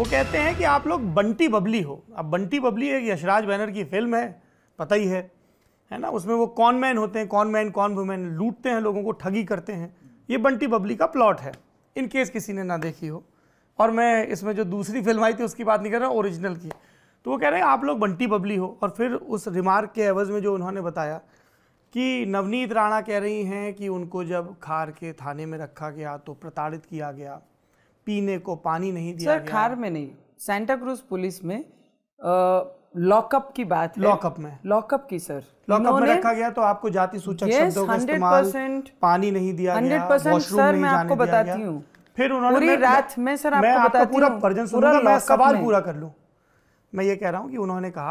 वो कहते हैं कि आप लोग बंटी बबली हो अब बंटी बबली एक यशराज बैनर की फिल्म है पता ही है है ना उसमें वो कॉन मैन होते हैं कौन मैन कौन वुमैन लूटते हैं लोगों को ठगी करते हैं ये बंटी बबली का प्लॉट है इन केस किसी ने ना देखी हो और मैं इसमें जो दूसरी फिल्म आई थी उसकी बात नहीं कर रहा ओरिजिनल की तो वो कह रहे हैं आप लोग बंटी बबली हो और फिर उस रिमार्क के एवज़ में जो उन्होंने बताया कि नवनीत राणा कह रही हैं कि उनको जब खार के थाने में रखा गया तो प्रताड़ित किया गया पीने को पानी नहीं दिया सर खार में नहीं सेंटा क्रूज पुलिस में लॉकअप की बात है लॉकअप में लॉकअप की सर लॉकअप में रखा गया तो आपको जाति सूचक yes, शब्दों का इस्तेमाल पानी नहीं दिया 100% गया सर मैं आपको बताती हूँ फिर उन्होंने पूरी रात में सर आपको मैं आपका पूरा वर्जन सुनूंगा मैं सवाल पूरा कर लूँ मैं ये कह रहा हूँ कि उन्होंने कहा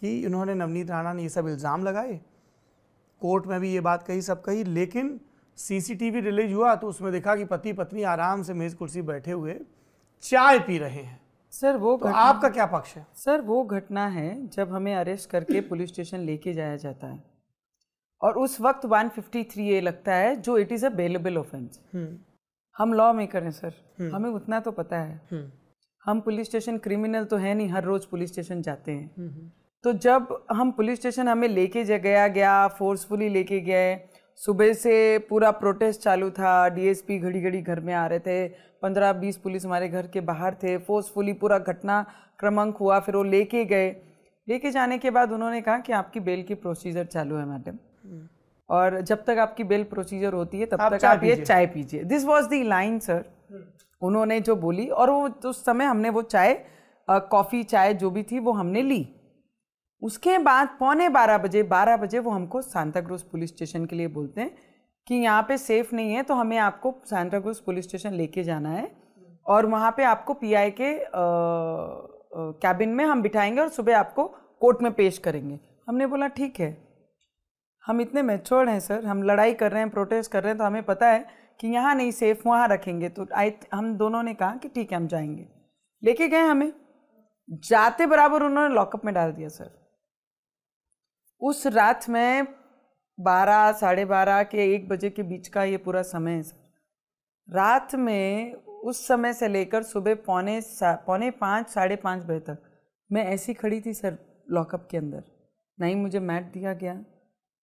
कि उन्होंने नवनीत राणा ने ये सब इल्ज़ाम लगाए कोर्ट में भी ये बात कही सब कही लेकिन सीसीटीवी रिलीज हुआ तो उसमें देखा कि पति पत्नी आराम से मेज कुर्सी बैठे हुए चाय पी रहे हैं सर वो तो आपका क्या पक्ष है सर वो घटना है जब हमें अरेस्ट करके पुलिस स्टेशन लेके जाया जाता है और उस वक्त 153 ए लगता है जो इट इज़ अवेलेबल ऑफेंस हम लॉ मेकर हैं सर हम्म। हमें उतना तो पता है हम्म। हम पुलिस स्टेशन क्रिमिनल तो है नहीं हर रोज़ पुलिस स्टेशन जाते हैं हम्म, तो जब हम पुलिस स्टेशन हमें लेके गया गया फोर्सफुली लेके गए सुबह से पूरा प्रोटेस्ट चालू था डीएसपी घड़ी घड़ी घर में आ रहे थे पंद्रह बीस पुलिस हमारे घर के बाहर थे फोर्सफुली पूरा घटना क्रमांक हुआ फिर वो लेके गए लेके जाने के बाद उन्होंने कहा कि आपकी बेल की प्रोसीजर चालू है मैडम हम्म। और जब तक आपकी बेल प्रोसीजर होती है तब आप तक आप ये चाय पीजिए this was the line sir उन्होंने जो बोली और वो उस समय हमने वो चाय कॉफ़ी चाय जो भी थी वो हमने ली उसके बाद पौने बारह बजे बारह बजे वो हमको सांताक्रूज पुलिस स्टेशन के लिए बोलते हैं कि यहाँ पे सेफ़ नहीं है तो हमें आपको सांताक्रूज पुलिस स्टेशन लेके जाना है और वहाँ पे आपको पीआई के कैबिन में हम बिठाएंगे और सुबह आपको कोर्ट में पेश करेंगे हमने बोला ठीक है हम इतने मेच्योर्ड हैं सर हम लड़ाई कर रहे हैं प्रोटेस्ट कर रहे हैं तो हमें पता है कि यहाँ नहीं सेफ वहाँ रखेंगे तो आई हम दोनों ने कहा कि ठीक है हम जाएंगे लेके गए हमें जाते बराबर उन्होंने लॉकअप में डाल दिया सर उस रात में बारह साढ़े बारह के एक बजे के बीच का ये पूरा समय है सर रात में उस समय से लेकर सुबह पौने पौने पाँच साढ़े पाँच बजे तक मैं ऐसी खड़ी थी सर लॉकअप के अंदर ना ही मुझे मैट दिया गया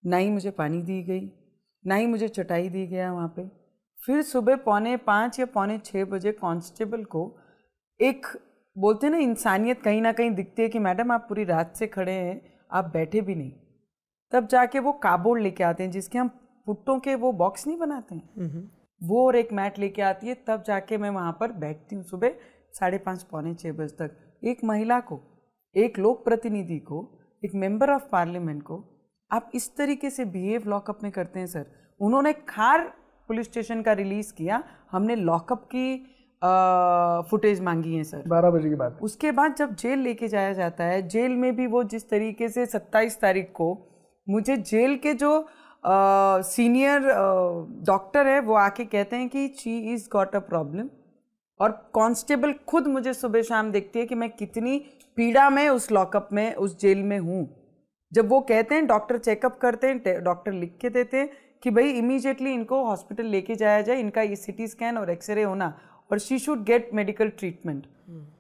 ना ही मुझे पानी दी गई ना ही मुझे चटाई दी गया वहाँ पे फिर सुबह पौने पाँच या पौने छः बजे कांस्टेबल को एक बोलते हैं ना इंसानियत कहीं ना कहीं दिखती है कि मैडम आप पूरी रात से खड़े हैं आप बैठे भी नहीं तब जाके वो काबोर्ड लेके आते हैं जिसके हम पुट्टों के वो बॉक्स नहीं बनाते हैं वो और एक मैट लेके आती है तब जाके मैं वहाँ पर बैठती हूँ सुबह साढ़े पाँच पौने छः बजे तक एक महिला को एक लोक प्रतिनिधि को एक मेंबर ऑफ पार्लियामेंट को आप इस तरीके से बिहेव लॉकअप में करते हैं सर उन्होंने खार पुलिस स्टेशन का रिलीज किया हमने लॉकअप की फुटेज मांगी है सर बारह बजे के बाद उसके बाद जब जेल लेके जाया जाता है जेल में भी वो जिस तरीके से सत्ताईस तारीख को मुझे जेल के जो सीनियर डॉक्टर है वो आके कहते हैं कि she is got a problem और कांस्टेबल खुद मुझे सुबह शाम देखती है कि मैं कितनी पीड़ा में उस लॉकअप में उस जेल में हूँ जब वो कहते हैं डॉक्टर चेकअप करते हैं डॉक्टर लिख के देते हैं कि भाई इमीजिएटली इनको हॉस्पिटल लेके जाया जाए इनका ये सिटी स्कैन और एक्सरे होना और she should get medical treatment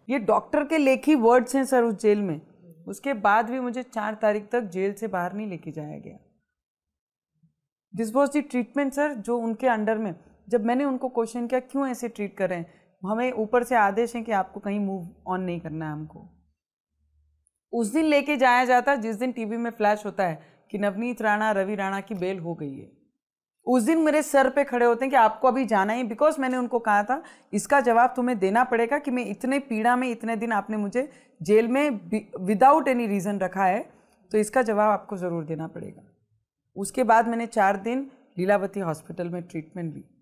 ये डॉक्टर के लेखी वर्ड्स हैं सर उस जेल में उसके बाद भी मुझे चार तारीख तक जेल से बाहर नहीं लेके जाया गया this was the treatment sir जो उनके अंडर में जब मैंने उनको क्वेश्चन किया क्यों ऐसे ट्रीट कर रहे हैं हमें ऊपर से आदेश है कि आपको कहीं मूव ऑन नहीं करना है हमको उस दिन लेके जाया जाता जिस दिन टीवी में फ्लैश होता है कि नवनीत राणा रवि राणा की बेल हो गई है उस दिन मेरे सर पे खड़े होते हैं कि आपको अभी जाना ही बिकॉज मैंने उनको कहा था इसका जवाब तुम्हें देना पड़ेगा कि मैं इतने पीड़ा में इतने दिन आपने मुझे जेल में विदाउट एनी रीज़न रखा है तो इसका जवाब आपको ज़रूर देना पड़ेगा उसके बाद मैंने चार दिन लीलावती हॉस्पिटल में ट्रीटमेंट ली